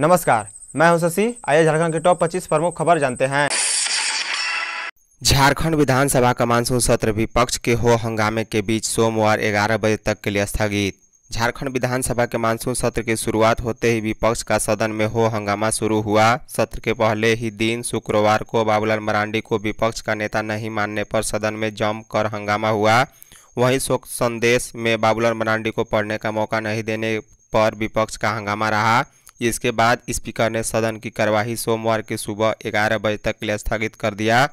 नमस्कार मैं हूं शशि आइए झारखंड के टॉप 25 प्रमुख खबर जानते हैं झारखंड विधानसभा का मानसून सत्र विपक्ष के हो हंगामे के बीच सोमवार 11 बजे तक के लिए स्थगित झारखंड विधानसभा के मानसून सत्र की शुरुआत होते ही विपक्ष का सदन में हो हंगामा शुरू हुआ सत्र के पहले ही दिन शुक्रवार को बाबूलाल मरांडी को विपक्ष का नेता नहीं मानने पर सदन में जमकर हंगामा हुआ वहीं शोक संदेश में बाबूलाल मरांडी को पढ़ने का मौका नहीं देने पर विपक्ष का हंगामा रहा इसके बाद स्पीकर ने सदन की कार्यवाही सोमवार की सुबह ग्यारह बजे तक के लिए स्थगित कर दिया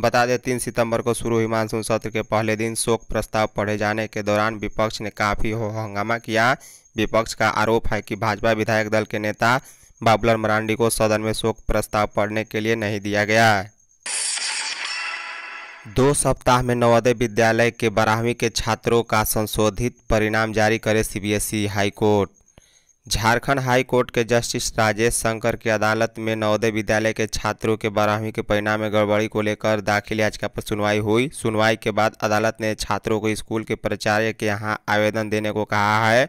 बता दें तीन सितंबर को शुरू हुई मानसून सत्र के पहले दिन शोक प्रस्ताव पढ़े जाने के दौरान विपक्ष ने काफ़ी हो हंगामा किया विपक्ष का आरोप है कि भाजपा विधायक दल के नेता बाबूलाल मरांडी को सदन में शोक प्रस्ताव पढ़ने के लिए नहीं दिया गया दो सप्ताह में नवोदय विद्यालय के बारहवीं के छात्रों का संशोधित परिणाम जारी करे CBSE high court Jharkhand high court के जस्टिस राजेश शंकर की अदालत में नवोदय विद्यालय के छात्रों के बारहवीं के परिणाम में गड़बड़ी को लेकर दाखिल याचिका पर सुनवाई हुई सुनवाई के बाद अदालत ने छात्रों को स्कूल के प्राचार्य के यहाँ आवेदन देने को कहा है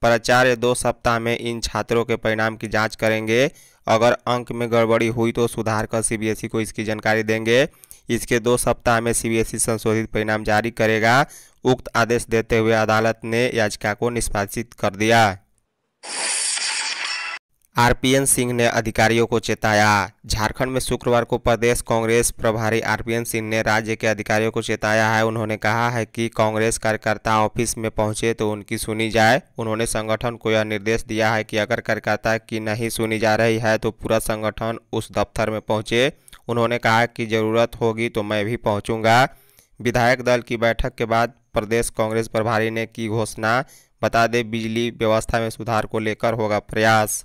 प्राचार्य दो सप्ताह में इन छात्रों के परिणाम की जाँच करेंगे अगर अंक में गड़बड़ी हुई तो सुधार कर सी को इसकी जानकारी देंगे इसके दो सप्ताह में सीबीएसई संशोधित परिणाम जारी करेगा उक्त आदेश देते हुए अदालत ने याचिका को निष्पादित कर दिया आरपीएन सिंह ने अधिकारियों को चेताया झारखंड में शुक्रवार को प्रदेश कांग्रेस प्रभारी आरपीएन सिंह ने राज्य के अधिकारियों को चेताया है उन्होंने कहा है कि कांग्रेस कार्यकर्ता ऑफिस में पहुंचे तो उनकी सुनी जाए उन्होंने संगठन को यह निर्देश दिया है कि अगर कार्यकर्ता की नहीं सुनी जा रही है तो पूरा संगठन उस दफ्तर में पहुंचे उन्होंने कहा कि ज़रूरत होगी तो मैं भी पहुंचूंगा विधायक दल की बैठक के बाद प्रदेश कांग्रेस प्रभारी ने की घोषणा बता दें बिजली व्यवस्था में सुधार को लेकर होगा प्रयास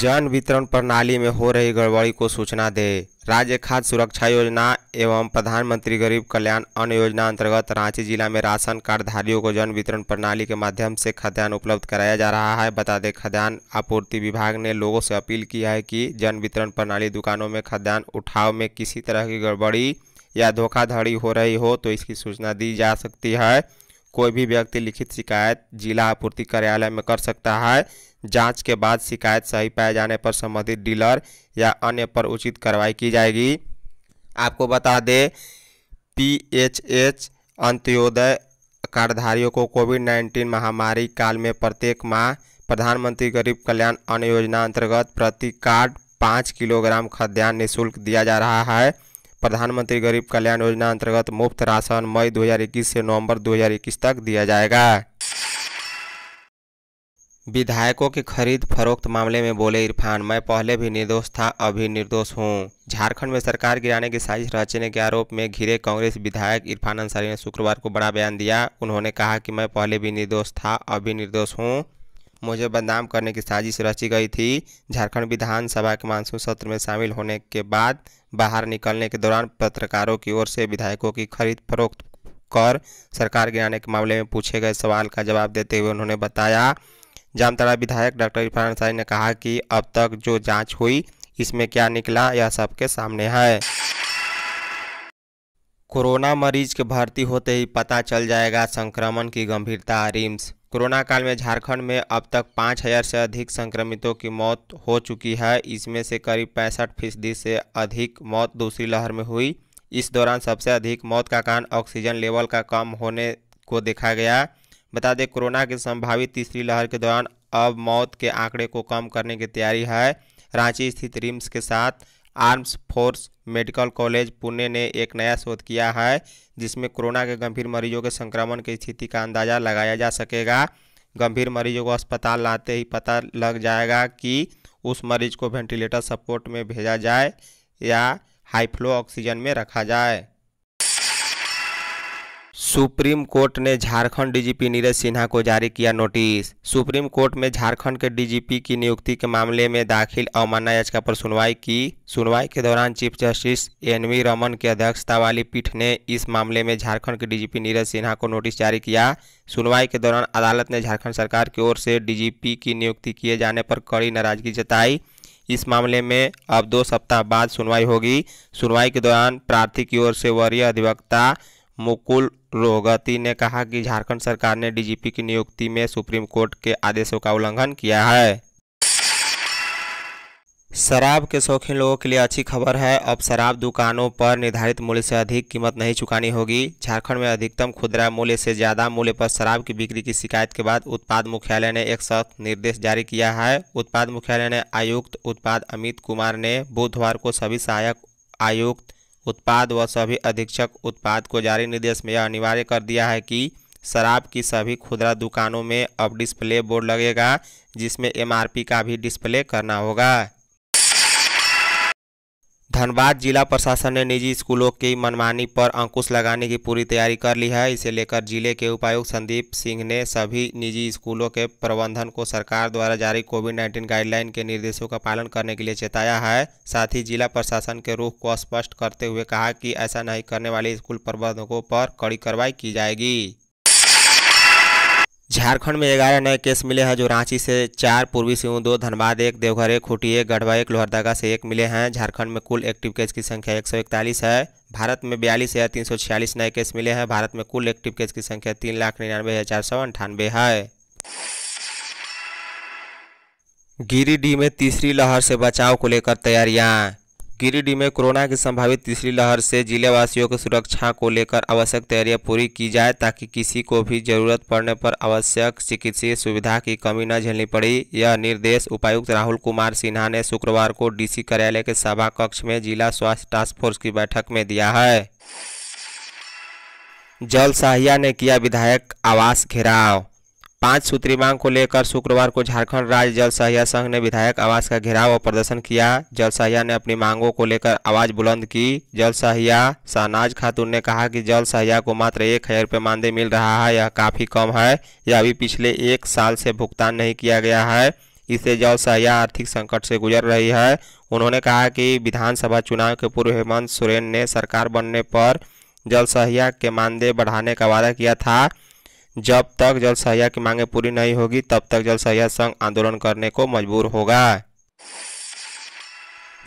जन वितरण प्रणाली में हो रही गड़बड़ी को सूचना दे राज्य खाद्य सुरक्षा योजना एवं प्रधानमंत्री गरीब कल्याण अन्न योजना अंतर्गत रांची जिला में राशन कार्डधारियों को जन वितरण प्रणाली के माध्यम से खाद्यान्न उपलब्ध कराया जा रहा है बता दें खाद्यान्न आपूर्ति विभाग ने लोगों से अपील की है कि जन वितरण प्रणाली दुकानों में खाद्यान्न उठाव में किसी तरह की गड़बड़ी या धोखाधड़ी हो रही हो तो इसकी सूचना दी जा सकती है कोई भी व्यक्ति लिखित शिकायत जिला आपूर्ति कार्यालय में कर सकता है जांच के बाद शिकायत सही पाए जाने पर संबंधित डीलर या अन्य पर उचित कार्रवाई की जाएगी आपको बता दें पी एच एच अंत्योदय कार्डधारियों को कोविड नाइन्टीन महामारी काल में प्रत्येक माह प्रधानमंत्री गरीब कल्याण अन्न योजना अंतर्गत प्रति कार्ड पाँच किलोग्राम खाद्यान्न निःशुल्क दिया जा रहा है प्रधानमंत्री गरीब कल्याण योजना अंतर्गत मुफ्त राशन मई 2021 से नवंबर 2021 तक दिया जाएगा विधायकों की खरीद फरोख्त मामले में बोले इरफान मैं पहले भी निर्दोष था अभी निर्दोष हूँ झारखंड में सरकार गिराने की साजिश रचने के आरोप में घिरे कांग्रेस विधायक इरफान अंसारी ने शुक्रवार को बड़ा बयान दिया उन्होंने कहा कि मैं पहले भी निर्दोष था अभी निर्दोष हूँ मुझे बदनाम करने की साजिश रची गई थी झारखंड विधानसभा के मानसून सत्र में शामिल होने के बाद बाहर निकलने के दौरान पत्रकारों की ओर से विधायकों की खरीद फरोख्त कर सरकार गिराने के मामले में पूछे गए सवाल का जवाब देते हुए उन्होंने बताया जामताड़ा विधायक डॉक्टर इरफान अंसारी ने कहा कि अब तक जो जाँच हुई इसमें क्या निकला यह सबके सामने है कोरोना मरीज के भर्ती होते ही पता चल जाएगा संक्रमण की गंभीरता रिम्स कोरोना काल में झारखंड में अब तक पाँच हज़ार से अधिक संक्रमितों की मौत हो चुकी है इसमें से करीब पैंसठ फीसदी से अधिक मौत दूसरी लहर में हुई इस दौरान सबसे अधिक मौत का कारण ऑक्सीजन लेवल का कम होने को देखा गया बता दें कोरोना की संभावित तीसरी लहर के दौरान अब मौत के आंकड़े को कम करने की तैयारी है रांची स्थित रिम्स के साथ arms force medical college Pune ने एक नया शोध किया है जिसमें कोरोना के गंभीर मरीजों के संक्रमण की स्थिति का अंदाज़ा लगाया जा सकेगा गंभीर मरीजों को अस्पताल लाते ही पता लग जाएगा कि उस मरीज को वेंटिलेटर सपोर्ट में भेजा जाए या हाई फ्लो ऑक्सीजन में रखा जाए सुप्रीम कोर्ट ने झारखंड डीजीपी नीरज सिन्हा को जारी किया नोटिस सुप्रीम कोर्ट में झारखंड के डीजीपी की नियुक्ति के मामले में दाखिल अवमानना याचिका पर सुनवाई की सुनवाई के दौरान चीफ जस्टिस एनवी रमन की अध्यक्षता वाली पीठ ने इस मामले में झारखंड के डीजीपी नीरज सिन्हा को नोटिस जारी किया सुनवाई के दौरान अदालत ने झारखंड सरकार की ओर से डीजीपी की नियुक्ति किए जाने पर कड़ी नाराजगी जताई इस मामले में अब दो सप्ताह बाद सुनवाई होगी सुनवाई के दौरान प्रार्थी की ओर से वरीय अधिवक्ता मुकुल रोहगती ने कहा कि झारखंड सरकार ने डीजीपी की नियुक्ति में सुप्रीम कोर्ट के आदेशों का उल्लंघन किया है शराब के शौकीन लोगों के लिए अच्छी खबर है अब शराब दुकानों पर निर्धारित मूल्य से अधिक कीमत नहीं चुकानी होगी झारखंड में अधिकतम खुदरा मूल्य से ज़्यादा मूल्य पर शराब की बिक्री की शिकायत के बाद उत्पाद मुख्यालय ने एक सख्त निर्देश जारी किया है उत्पाद मुख्यालय ने आयुक्त उत्पाद अमित कुमार ने बुधवार को सभी सहायक आयुक्त उत्पाद व सभी अधीक्षक उत्पाद को जारी निर्देश में यह अनिवार्य कर दिया है कि शराब की सभी खुदरा दुकानों में अब डिस्प्ले बोर्ड लगेगा जिसमें एमआरपी का भी डिस्प्ले करना होगा धनबाद जिला प्रशासन ने निजी स्कूलों की मनमानी पर अंकुश लगाने की पूरी तैयारी कर ली है इसे लेकर जिले के उपायुक्त संदीप सिंह ने सभी निजी स्कूलों के प्रबंधन को सरकार द्वारा जारी कोविड नाइन्टीन गाइडलाइन के निर्देशों का पालन करने के लिए चेताया है साथ ही जिला प्रशासन के रुख को स्पष्ट करते हुए कहा कि ऐसा नहीं करने वाले स्कूल प्रबंधकों पर कड़ी कार्रवाई की जाएगी झारखंड में ग्यारह नए केस मिले हैं जो रांची से चार पूर्वी सिंह दो धनबाद एक देवघर एक खूटी एक गढ़वा एक लोहरदगा से एक मिले हैं झारखंड में कुल एक्टिव केस की संख्या एक सौ इकतालीस है भारत में बयालीस हज़ार तीन सौ छियालीस नए केस मिले हैं भारत में कुल एक्टिव केस की संख्या तीन लाख निन्यानवे हज़ार सौ अंठानवे है गिरिडीह में तीसरी लहर से बचाव को लेकर तैयारियां गिरिडीह में कोरोना की संभावित तीसरी लहर से जिलेवासियों की सुरक्षा को लेकर आवश्यक तैयारियां पूरी की जाए ताकि किसी को भी जरूरत पड़ने पर आवश्यक चिकित्सीय सुविधा की कमी न झेलनी पड़ी यह निर्देश उपायुक्त राहुल कुमार सिन्हा ने शुक्रवार को डीसी कार्यालय के सभा कक्ष में जिला स्वास्थ्य टास्क फोर्स की बैठक में दिया है जल ने किया विधायक आवास घेराव पांच सूत्री मांग को लेकर शुक्रवार को झारखंड राज्य जल सहिया संघ ने विधायक आवास का घेराव और प्रदर्शन किया जल सहिया ने अपनी मांगों को लेकर आवाज बुलंद की जल सहिया शाहनाज खातून ने कहा कि जल सहिया को मात्र एक हजार रुपये मानदेय मिल रहा है यह काफ़ी कम है यह अभी पिछले एक साल से भुगतान नहीं किया गया है इससे जल सहिया आर्थिक संकट से गुजर रही है उन्होंने कहा कि विधानसभा चुनाव के पूर्व हेमंत सोरेन ने सरकार बनने पर जल सहिया के मानदेय बढ़ाने का वादा किया था जब तक जल सहायता की मांगे पूरी नहीं होगी तब तक जल सहायता संघ आंदोलन करने को मजबूर होगा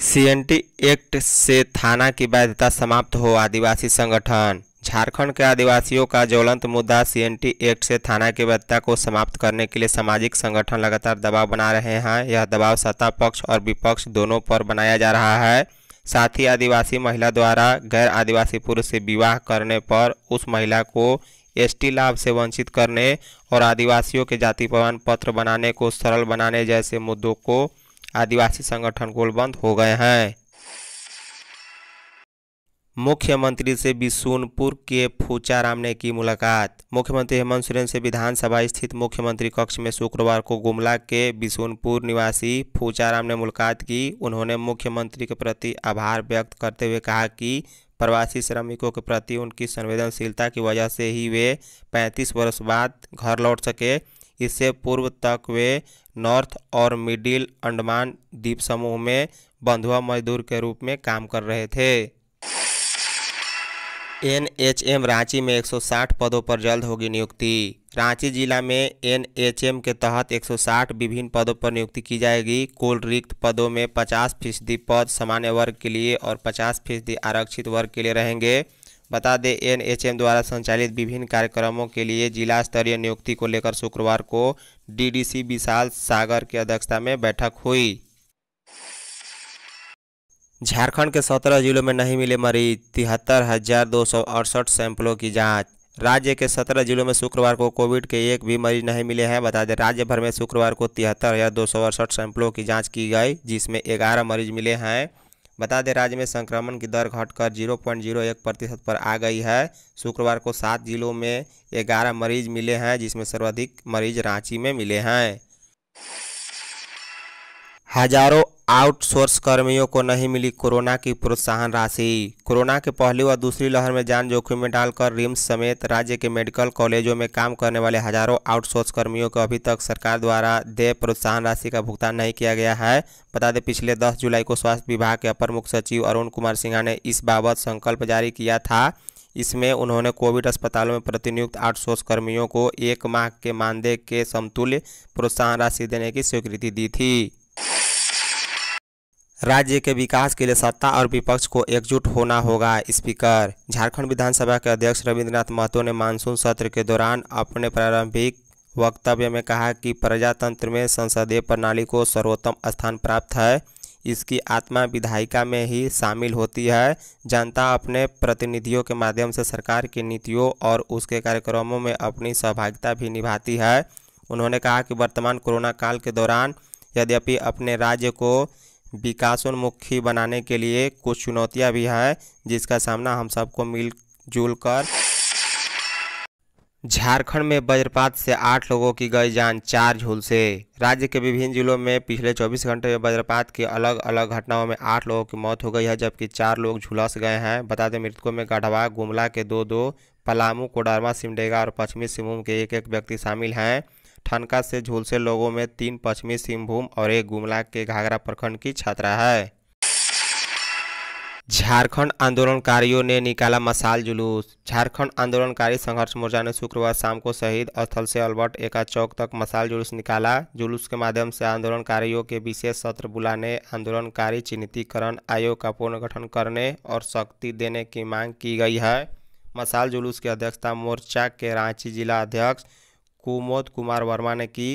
सीएनटी एक्ट से थाना की वैधता समाप्त हो आदिवासी संगठन झारखंड के आदिवासियों का ज्वलंत मुद्दा सीएनटी एक्ट से थाना की वैधता को समाप्त करने के लिए सामाजिक संगठन लगातार दबाव बना रहे हैं यह दबाव सत्ता पक्ष और विपक्ष दोनों पर बनाया जा रहा है साथ ही आदिवासी महिला द्वारा गैर आदिवासी पुरुष से विवाह करने पर उस महिला को एसटी लाभ से वंचित करने और आदिवासियों के जाति प्रमाण पत्र बनाने को सरल बनाने जैसे मुद्दों को आदिवासी संगठन गोलबंद हो गए हैं मुख्यमंत्री से बिसुनपुर के फूचा राम ने की मुलाकात मुख्यमंत्री हेमंत सोरेन से विधानसभा स्थित मुख्यमंत्री कक्ष में शुक्रवार को गुमला के बिसुनपुर निवासी फूचा राम ने मुलाकात की उन्होंने मुख्यमंत्री के प्रति आभार व्यक्त करते हुए कहा कि प्रवासी श्रमिकों के प्रति उनकी संवेदनशीलता की वजह से ही वे 35 वर्ष बाद घर लौट सके इससे पूर्व तक वे नॉर्थ और मिडिल अंडमान द्वीप समूह में बंधुआ मजदूर के रूप में काम कर रहे थे एनएचएम रांची में 160 पदों पर जल्द होगी नियुक्ति रांची जिला में एनएचएम के तहत 160 विभिन्न पदों पर नियुक्ति की जाएगी कुल रिक्त पदों में 50 फीसदी पद सामान्य वर्ग के लिए और 50 फीसदी आरक्षित वर्ग के लिए रहेंगे बता दें एनएचएम द्वारा संचालित विभिन्न कार्यक्रमों के लिए जिला स्तरीय नियुक्ति को लेकर शुक्रवार को सी विशाल सागर की अध्यक्षता में बैठक हुई झारखंड के सत्रह जिलों में नहीं मिले मरीज तिहत्तर हजार दो सौ अड़सठ सैंपलों की जांच राज्य के सत्रह जिलों में शुक्रवार को कोविड के एक भी मरीज नहीं मिले हैं बता दें राज्य भर में शुक्रवार को तिहत्तर हजार दो सौ अड़सठ सैंपलों की जांच की गई जिसमें ग्यारह मरीज मिले हैं बता दें राज्य में संक्रमण की दर घटकर जीरो पॉइंट जीरो एक प्रतिशत पर आ गई है शुक्रवार को सात जिलों में ग्यारह मरीज मिले हैं जिसमें सर्वाधिक मरीज रांची में मिले हैं हजारों आउटसोर्स कर्मियों को नहीं मिली कोरोना की प्रोत्साहन राशि कोरोना के पहली व दूसरी लहर में जान जोखिम में डालकर रिम्स समेत राज्य के मेडिकल कॉलेजों में काम करने वाले हजारों आउटसोर्स कर्मियों को अभी तक सरकार द्वारा देय प्रोत्साहन राशि का भुगतान नहीं किया गया है बता दें पिछले 10 जुलाई को स्वास्थ्य विभाग के अपर मुख्य सचिव अरुण कुमार सिन्हा ने इस बाबत संकल्प जारी किया था इसमें उन्होंने कोविड अस्पतालों में प्रतिनियुक्त आउटसोर्स कर्मियों को एक माह के मानदेय के समतुल्य प्रोत्साहन राशि देने की स्वीकृति दी थी राज्य के विकास के लिए सत्ता और विपक्ष को एकजुट होना होगा स्पीकर झारखंड विधानसभा के अध्यक्ष रविन्द्रनाथ महतो ने मानसून सत्र के दौरान अपने प्रारंभिक वक्तव्य में कहा कि प्रजातंत्र में संसदीय प्रणाली को सर्वोत्तम स्थान प्राप्त है इसकी आत्मा विधायिका में ही शामिल होती है जनता अपने प्रतिनिधियों के माध्यम से सरकार की नीतियों और उसके कार्यक्रमों में अपनी सहभागिता भी निभाती है उन्होंने कहा कि वर्तमान कोरोना काल के दौरान यद्यपि अपने राज्य को विकासोन्मुखी बनाने के लिए कुछ चुनौतियां भी हैं जिसका सामना हम सबको मिलजुल कर झारखंड में वज्रपात से आठ लोगों की गई जान चार झुलसे राज्य के विभिन्न जिलों में पिछले 24 घंटे में वज्रपात की अलग अलग घटनाओं में आठ लोगों की मौत हो गई है जबकि चार लोग झुलस गए हैं बता दें मृतकों में गढ़वा गुमला के दो दो पलामू कोडरमा सिमडेगा और पश्चिमी सिंहभूम के एक एक व्यक्ति शामिल हैं ठनका से झुलसे लोगों में तीन पश्चिमी सिंहभूम और एक गुमला के घाघरा प्रखंड की छात्रा है झारखंड आंदोलनकारियों ने निकाला मसाल जुलूस झारखंड आंदोलनकारी संघर्ष मोर्चा ने शुक्रवार शाम को शहीद स्थल से अल्बर्ट एका चौक तक मसाल जुलूस निकाला जुलूस के माध्यम से आंदोलनकारियों के विशेष सत्र बुलाने आंदोलनकारी चिन्हितीकरण आयोग का पुनर्गठन करने और शक्ति देने की मांग की गई है मसाल जुलूस की अध्यक्षता मोर्चा के रांची जिला अध्यक्ष कुमोद कुमार वर्मा ने की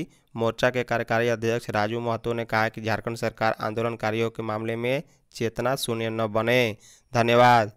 मोर्चा के कार्यकारी अध्यक्ष राजू महतो ने कहा कि झारखंड सरकार आंदोलनकारियों के मामले में चेतना शून्य न बने धन्यवाद